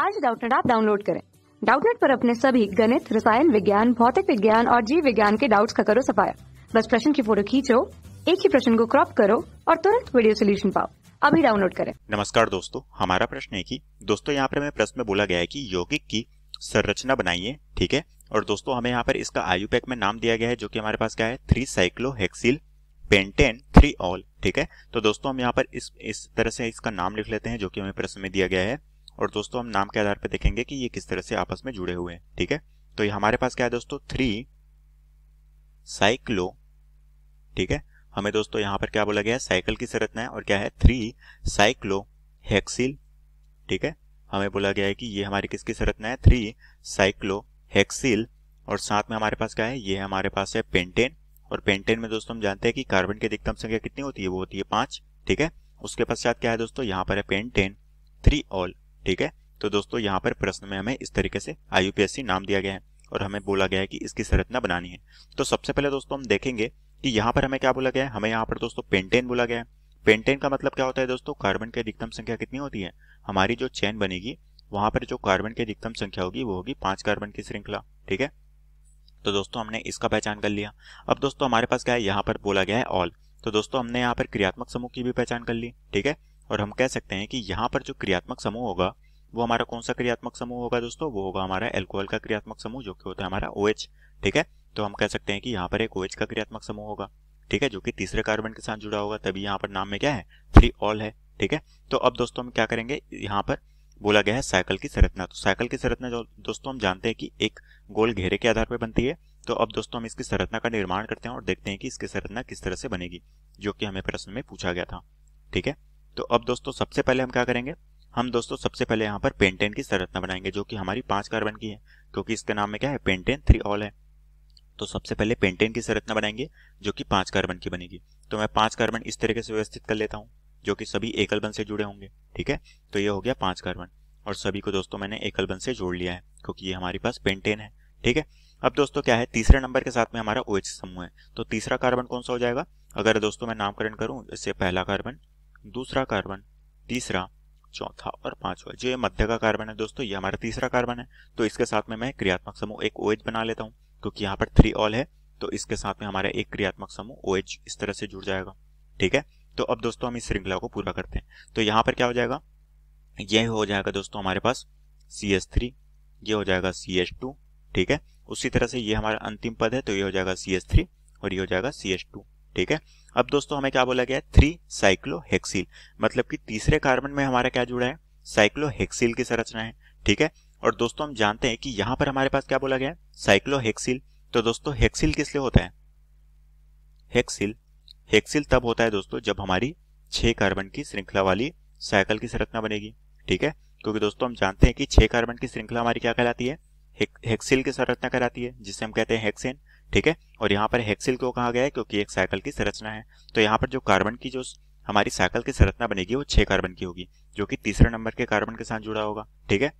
आज डाउटनेट आप डाउनलोड करें डाउटनेट पर अपने सभी गणित रसायन विज्ञान भौतिक विज्ञान और जीव विज्ञान के डाउट्स का करो सफाया बस प्रश्न की फोटो खींचो एक ही प्रश्न को क्रॉप करो और तुरंत वीडियो सोल्यूशन पाओ अभी डाउनलोड करें नमस्कार दोस्तों हमारा प्रश्न है कि दोस्तों यहाँ पर हमें प्रश्न में बोला गया है कि यौगिक की संरचना बनाइए ठीक है और दोस्तों हमें यहाँ पर इसका आयु पैक में नाम दिया गया है जो कि हमारे पास क्या है three cyclo hexyl pentane three ol ठीक है तो दोस्तों हम यहाँ पर इस इस तरह से इसका नाम लिख लेते हैं जो कि हमें प्रश्न में दिया गया है और दोस्तों हम नाम के आधार पर देखेंगे कि ये किस तरह से आपस में जुड़े हुए हैं ठीक है तो ये हमारे पास क्या है दोस्तों थ्री साइक्लो ठीक है हमें दोस्तों यहां पर क्या बोला गया है साइकिल की संरचना है और क्या है थ्री साइक्लो हेक्सिल ठीक है हमें बोला गया है कि ये हमारी किसकी संरचना है थ्री साइक्लो हेक्सिल और साथ में हमारे पास क्या है ये हमारे पास है पेंटेन और पेंटेन में दोस्तों हम जानते हैं कि कार्बन की अधिकतम संख्या कितनी होती है वो होती है पांच ठीक है उसके पश्चात क्या है दोस्तों यहाँ पर है पेंटेन थ्री ऑल ठीक है तो दोस्तों यहाँ पर प्रश्न में हमें इस तरीके से आई नाम दिया गया है और हमें बोला गया है कि इसकी संरचना बनानी है तो सबसे पहले दोस्तों हम देखेंगे कि यहाँ पर हमें क्या बोला गया है हमें यहाँ पर दोस्तों पेंटेन बोला गया है पेंटेन का मतलब क्या होता है दोस्तों कार्बन की अधिकतम संख्या कितनी होती है हमारी जो चेन बनेगी वहां पर जो कार्बन की अधिकतम संख्या होगी वो होगी पांच कार्बन की श्रृंखला ठीक है तो दोस्तों हमने इसका पहचान कर लिया अब दोस्तों हमारे पास क्या है यहाँ पर बोला गया है ऑल तो दोस्तों हमने यहाँ पर क्रियात्मक समूह की भी पहचान कर ली ठीक है और हम कह सकते हैं कि यहाँ पर जो क्रियात्मक समूह होगा वो हमारा कौन सा क्रियात्मक समूह होगा दोस्तों वो होगा हमारा एल्कोहल का क्रियात्मक समूह जो कि होता है हमारा ओ OH, ठीक है तो हम कह सकते हैं कि यहाँ पर एक ओ OH का क्रियात्मक समूह होगा ठीक है जो कि तीसरे कार्बन के साथ जुड़ा होगा तभी यहाँ पर नाम में क्या है थ्री ऑल है ठीक है तो अब दोस्तों हम क्या करेंगे यहाँ पर बोला गया है साइकिल की संरचना तो साइकिल की संरचना दोस्तों हम जानते हैं कि एक गोल घेरे के आधार पर बनती है तो अब दोस्तों हम इसकी संरचना का निर्माण करते हैं और देखते हैं कि इसकी संरचना किस तरह से बनेगी जो कि हमें प्रश्न में पूछा गया था ठीक है तो अब दोस्तों सबसे पहले हम क्या करेंगे हम दोस्तों सबसे पहले यहाँ पर पेंटेन की संरचना बनाएंगे जो कि हमारी पांच कार्बन की है क्योंकि इसके नाम में क्या है पेंटेन थ्री ऑल है तो सबसे पहले पेंटेन की संरचना बनाएंगे जो कि पांच कार्बन की बनेगी तो मैं पांच कार्बन इस तरीके से व्यवस्थित कर लेता हूँ जो कि सभी एकल बन से जुड़े होंगे ठीक है तो ये हो गया पांच कार्बन और सभी को दोस्तों मैंने एकल बन से जोड़ लिया है क्योंकि ये हमारे पास पेंटेन है ठीक है अब दोस्तों क्या है तीसरे नंबर के साथ में हमारा ओ OH समूह है तो तीसरा कार्बन कौन सा हो जाएगा अगर दोस्तों मैं नामकरण करूं इससे पहला कार्बन दूसरा कार्बन तीसरा चौथा और पांचवा जो ये मध्य का कार्बन है दोस्तों ये हमारा तीसरा कार्बन है तो इसके साथ में मैं क्रियात्मक समूह एक ओएच बना लेता हूँ क्योंकि यहाँ पर थ्री ऑल है तो इसके साथ में हमारा एक क्रियात्मक समूह ओएच इस तरह से जुड़ जाएगा ठीक है तो अब दोस्तों हम इस श्रृंखला को पूरा करते हैं तो यहाँ पर क्या हो जाएगा यह हो जाएगा दोस्तों हमारे पास सी एस थ्री ये हो जाएगा सी एस टू ठीक है उसी तरह से ये हमारा अंतिम पद है तो ये हो जाएगा सी एस थ्री और ये हो जाएगा सी एस टू ठीक है अब दोस्तों हमें क्या बोला गया है थ्री साइक्लोहेक्सिल मतलब कि तीसरे कार्बन में हमारा क्या जुड़ा है साइक्लोहेक्सिल की संरचना है ठीक है और दोस्तों हम जानते हैं कि यहां पर हमारे पास क्या बोला गया है साइक्लोहेक्सिल तो दोस्तों हेक्सिल किस लिए होता है हेक्सिल हेक्सिल तब होता है दोस्तों जब हमारी छह कार्बन की श्रृंखला वाली साइकिल की संरचना बनेगी ठीक है क्योंकि दोस्तों हम जानते हैं कि छह कार्बन की श्रृंखला हमारी क्या कहलाती है हेक्सिल की संरचना कराती है जिसे हम कहते हैं हेक्सेन ठीक है और यहाँ पर हेक्सिल क्यों कहा गया है क्योंकि एक साइकिल की संरचना है तो यहाँ पर जो कार्बन की जो हमारी साइकिल की संरचना बनेगी वो छः कार्बन की होगी जो कि तीसरे नंबर के कार्बन के साथ जुड़ा होगा ठीक है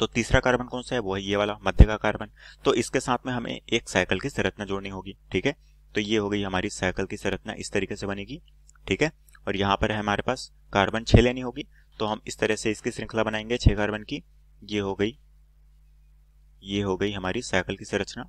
तो तीसरा कार्बन कौन सा है वो है ये वाला मध्य का कार्बन तो इसके साथ में हमें एक साइकिल की संरचना जोड़नी होगी ठीक है तो ये हो गई हमारी साइकिल की संरचना इस तरीके से बनेगी ठीक है और यहाँ पर हमारे पास कार्बन छः लेनी होगी तो हम इस तरह से इसकी श्रृंखला बनाएंगे छः कार्बन की ये हो गई ये हो गई हमारी साइकिल की संरचना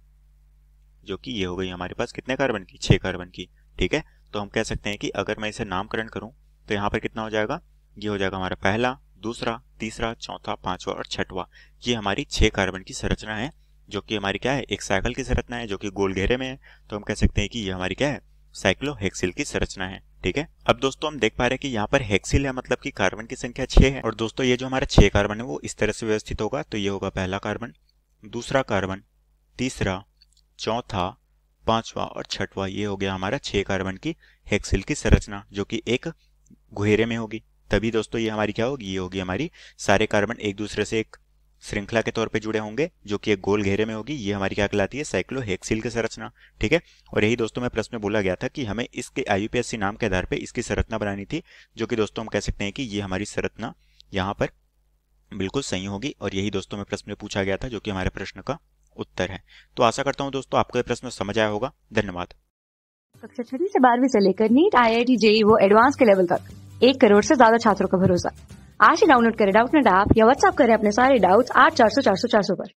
जो कि ये हो गई हमारे पास कितने कार्बन की छह कार्बन की ठीक है तो हम कह सकते हैं कि अगर मैं इसे नामकरण करूं तो यहाँ पर कितना हो जाएगा ये हो जाएगा हमारा पहला दूसरा तीसरा चौथा पांचवा और छठवा ये हमारी छह कार्बन की संरचना है जो कि हमारी क्या है एक साइकिल की संरचना है जो कि गोल घेरे में है तो हम कह सकते हैं कि ये हमारी क्या है साइक्लोहेक्सिल की संरचना है ठीक है अब दोस्तों हम देख पा रहे हैं कि यहाँ पर हेक्सिल है मतलब कि कार्बन की संख्या छह है और दोस्तों ये जो हमारा छह कार्बन है वो इस तरह से व्यवस्थित होगा तो ये होगा पहला कार्बन दूसरा कार्बन तीसरा चौथा पांचवा और छठवा ये हो गया हमारा छह कार्बन की हेक्सिल की संरचना जो कि एक घुहेरे में होगी तभी दोस्तों ये हमारी क्या होगी ये होगी हमारी सारे कार्बन एक दूसरे से एक श्रृंखला के तौर पे जुड़े होंगे जो कि एक गोल घेरे में होगी ये हमारी क्या कहलाती है साइक्लोहेक्सिल की संरचना ठीक है और यही दोस्तों में प्रश्न में बोला गया था कि हमें इसके आई नाम के आधार पर इसकी संरचना बनानी थी जो कि दोस्तों हम कह सकते हैं कि ये हमारी संरचना यहाँ पर बिल्कुल सही होगी और यही दोस्तों में प्रश्न में पूछा गया था जो कि हमारे प्रश्न का उत्तर है तो आशा करता हूँ दोस्तों आपको प्रश्न समझ आया होगा धन्यवाद कक्षा छठी से बारहवीं से लेकर NEET I I T JEE वो एडवांस के लेवल तक एक करोड़ से ज्यादा छात्रों का भरोसा आज ही डाउनलोड करें नेट ऐप या व्हाट्सएप करें अपने सारे डाउट्स आठ चार सौ चार सौ चार सौ पर